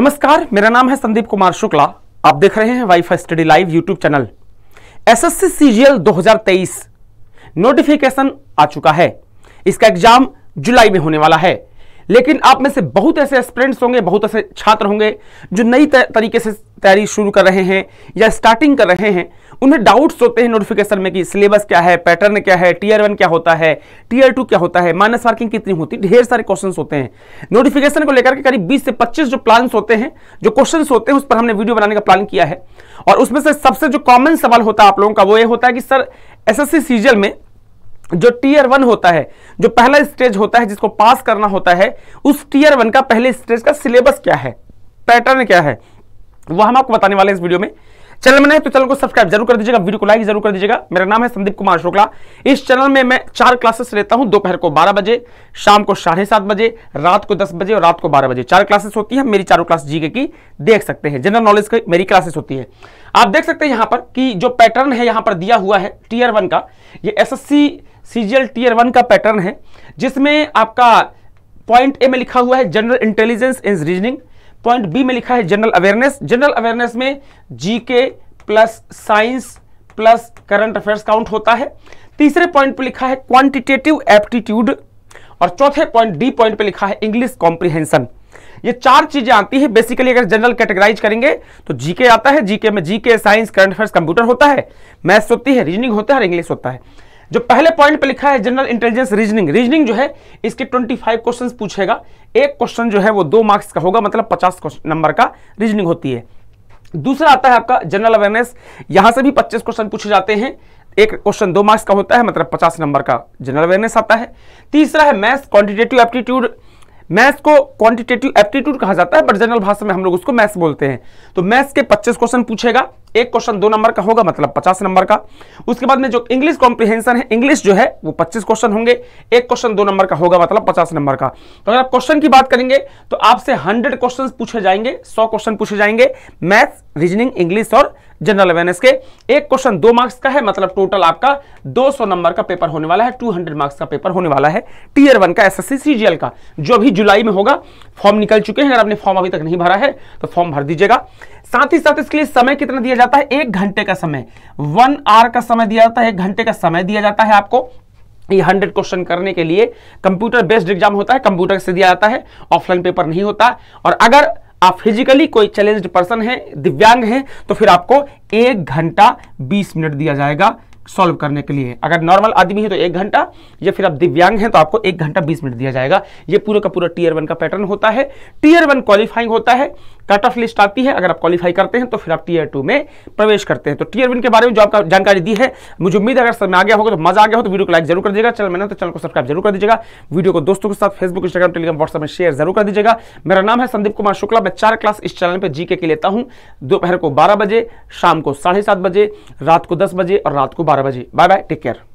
नमस्कार मेरा नाम है संदीप कुमार शुक्ला आप देख रहे हैं Phi study live YouTube channel SSC CGL 2023 notification आ चुका है इसका एग्जाम जुलाई में होने वाला है लेकिन आप में से बहुत ऐसे स्टूडेंट्स होंगे बहुत ऐसे छात्र होंगे जो नई तरीके से तैयारी शुरू कर रहे हैं या स्टार्टिंग कर रहे हैं उन्हें डाउट्स होते हैं नोटिफिकेशन में कि सिलेबस क्या है पैटर्न क्या है टीयर वन क्या होता है टीयर टू क्या होता है माइनस मार्किंग कितनी होती है ढेर सारे क्वेश्चंस होते हैं नोटिफिकेशन को लेकर के करीब बीस से पच्चीस जो प्लान्स होते हैं जो क्वेश्चन होते हैं उस पर हमने वीडियो बनाने का प्लान किया है और उसमें से सबसे जो कॉमन सवाल होता है आप लोगों का वो ये होता है कि सर एस एस में जो टीयर वन होता है जो पहला स्टेज होता है जिसको पास करना होता है उस टीयर वन का पहले स्टेज का सिलेबस क्या है पैटर्न क्या है वो हम आपको बताने वाले इस वीडियो में चैनल में तो चैनल को सब्सक्राइब जरूर कर दीजिएगा वीडियो को लाइक जरूर कर दीजिएगा मेरा नाम है संदीप कुमार शुक्ला इस चैनल में मैं चार क्लासेस लेता हूं दोपहर को 12 बजे शाम को साढ़े सात बजे रात को 10 बजे और रात को 12 बजे चार क्लासेस होती है मेरी चारों क्लास जीके की देख सकते हैं जनरल नॉलेज की मेरी क्लासेस होती है आप देख सकते हैं यहाँ पर कि जो पैटर्न है यहाँ पर दिया हुआ है टीयर वन का ये S S C tier one का पैटर्न है जिसमें आपका पॉइंट ए में लिखा हुआ है general intelligence is reasoning point B में लिखा है जनरल अवेयरनेस जनरल अवेयरनेस में GK plus science plus current affairs count होता है तीसरे पॉइंट पे लिखा है क्वांटिटेटिव एप्टीट्यूड और चौथे पॉइंट डी पॉइंट पे लिखा है इंग्लिश कॉम्प्रिहेंशन ये चार चीजें आती है बेसिकली अगर जनरल कैटेगराइज करेंगे तो जीके आता है जीके में GK science current affairs computer होता है मैथ्स होती है रीजनिंग होता है और इंग्लिश होता है जो पहले पॉइंट पे लिखा है जनरल इंटेलिजेंस रीजनिंग रीजनिंग जो है इसके 25 क्वेश्चंस पूछेगा एक क्वेश्चन जो है वो दो मार्क्स का होगा मतलब 50 नंबर का रीजनिंग होती है दूसरा आता है आपका जनरल अवेयरनेस यहां से भी 25 क्वेश्चन पूछे जाते हैं एक क्वेश्चन दो मार्क्स का होता है मतलब पचास नंबर का जनरल अवेयरनेस आता है तीसरा है मैथ्स क्वान्टिटेटिव एप्टीट्यूड मैथ्स को क्वांटिटेटिव एप्टीट्यूड कहा जाता है बट जनरल भाषा में हम लोग उसको मैथ्स बोलते हैं तो मैथ्स के 25 क्वेश्चन पूछेगा एक क्वेश्चन दो नंबर का होगा मतलब 50 नंबर का उसके बाद में जो इंग्लिश कॉम्प्रिहेंशन है इंग्लिश जो है वो 25 क्वेश्चन होंगे एक क्वेश्चन दो नंबर का होगा मतलब 50 नंबर का तो अगर आप क्वेश्चन की बात करेंगे तो आपसे 100 क्वेश्चन पूछे जाएंगे 100 क्वेश्चन पूछे जाएंगे मैथ्स रीजनिंग इंग्लिश और जनरल अवेयरनेस के एक क्वेश्चन दो मार्क्स का है मतलब टोटल आपका 200 नंबर का पेपर होने वाला है 200 मार्क्स का पेपर होने वाला है टीयर वन का एसएससी सीजीएल का जो अभी जुलाई में होगा फॉर्म निकल चुके हैं अगर आपने फॉर्म अभी तक नहीं भरा है तो फॉर्म भर दीजिएगा साथ ही साथ इसके लिए समय कितना दिया जाता है एक घंटे का समय वन आवर का समय दिया जाता है एक घंटे का समय दिया जाता है आपको ये हंड्रेड क्वेश्चन करने के लिए कंप्यूटर बेस्ड एग्जाम होता है कंप्यूटर से दिया जाता है ऑफलाइन पेपर नहीं होता और अगर आप फिजिकली कोई चैलेंज पर्सन है दिव्यांग है तो फिर आपको एक घंटा बीस मिनट दिया जाएगा सॉल्व करने के लिए अगर नॉर्मल आदमी है तो एक घंटा या फिर आप दिव्यांग हैं तो आपको एक घंटा बीस मिनट दिया जाएगा ये पूरा का पूरा टीयर वन का पैटर्न होता है टीयर वन क्वालिफाइंग होता है कट ऑफ लिस्ट आती है अगर आप क्वालिफाई करते हैं तो फिर आप टीयर टू में प्रवेश करते हैं तो टीयर वन के बारे में जो आपका जानकारी दी है मुझे उम्मीद अगर समय आ गया होगा तो मजा आ गया हो तो वीडियो को लाइक जरूर कर दीजिएगा चैनल मैंने तो चैनल को सब्सक्राइब जरूर कर दीजिएगा वीडियो को दोस्तों के साथ फेसबुक इंस्टाग्राम टेलीग्राम व्हाट्सएप में शेयर जरूर कर दीजिएगा मेरा नाम है संदीप कुमार शुक्ला मैं चार क्लास इस चैनल पर जीके के लेता हूँ दोपहर को बारह बजे शाम को साढ़े बजे रात को दस बजे और रात को बारह बजे बाय बाय टेक केयर